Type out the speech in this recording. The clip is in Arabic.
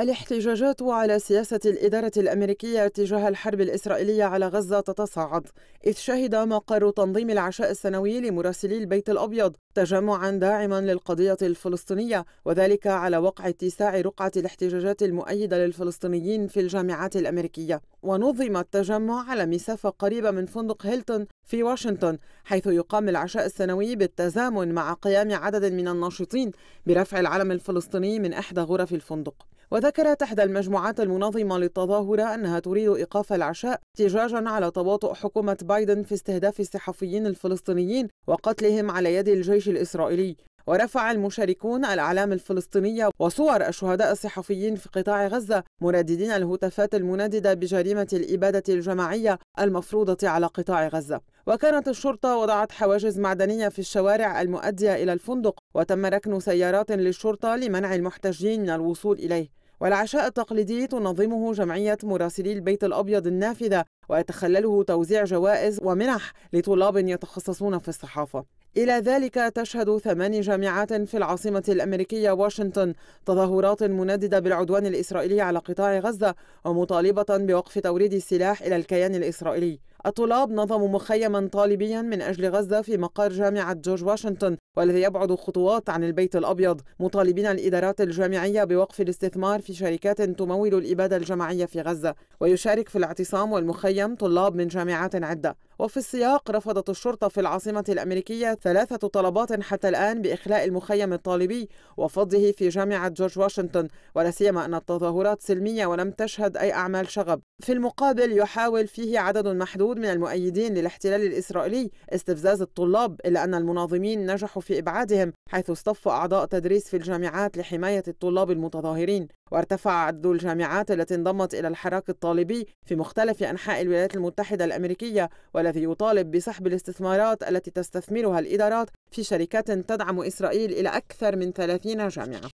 الاحتجاجات على سياسة الإدارة الأمريكية تجاه الحرب الإسرائيلية على غزة تتصاعد، إذ شهد مقر تنظيم العشاء السنوي لمراسلي البيت الأبيض تجمعا داعما للقضية الفلسطينية، وذلك على وقع اتساع رقعة الاحتجاجات المؤيدة للفلسطينيين في الجامعات الأمريكية، ونظم التجمع على مسافة قريبة من فندق هيلتون في واشنطن، حيث يقام العشاء السنوي بالتزامن مع قيام عدد من الناشطين برفع العلم الفلسطيني من إحدى غرف الفندق. وذكرت إحدى المجموعات المنظمة للتظاهرة أنها تريد إيقاف العشاء احتجاجا على تباطؤ حكومة بايدن في استهداف الصحفيين الفلسطينيين وقتلهم على يد الجيش الإسرائيلي ورفع المشاركون الأعلام الفلسطينية وصور الشهداء الصحفيين في قطاع غزة مرددين الهتافات المنددة بجريمة الإبادة الجماعية المفروضة على قطاع غزة وكانت الشرطة وضعت حواجز معدنية في الشوارع المؤدية إلى الفندق وتم ركن سيارات للشرطة لمنع المحتجين من الوصول إليه والعشاء التقليدي تنظمه جمعية مراسلي البيت الأبيض النافذة ويتخلله توزيع جوائز ومنح لطلاب يتخصصون في الصحافة إلى ذلك تشهد ثمان جامعات في العاصمة الأمريكية واشنطن تظاهرات منددة بالعدوان الإسرائيلي على قطاع غزة ومطالبة بوقف توريد السلاح إلى الكيان الإسرائيلي الطلاب نظموا مخيما طالبيا من أجل غزة في مقر جامعة جورج واشنطن والذي يبعد خطوات عن البيت الأبيض مطالبين الإدارات الجامعية بوقف الاستثمار في شركات تمول الإبادة الجماعية في غزة ويشارك في الاعتصام والمخيم طلاب من جامعات عدة وفي السياق رفضت الشرطة في العاصمة الأمريكية ثلاثة طلبات حتى الآن بإخلاء المخيم الطالبي وفضه في جامعة جورج واشنطن ولا سيما أن التظاهرات سلمية ولم تشهد أي أعمال شغب في المقابل يحاول فيه عدد محدود من المؤيدين للاحتلال الإسرائيلي استفزاز الطلاب إلا أن المناظمين نجحوا في إبعادهم حيث اصطف أعضاء تدريس في الجامعات لحماية الطلاب المتظاهرين وارتفع عدد الجامعات التي انضمت إلى الحراك الطالبي في مختلف أنحاء الولايات المتحدة الأمريكية ولا الذي يطالب بسحب الاستثمارات التي تستثمرها الإدارات في شركات تدعم إسرائيل إلى أكثر من 30 جامعة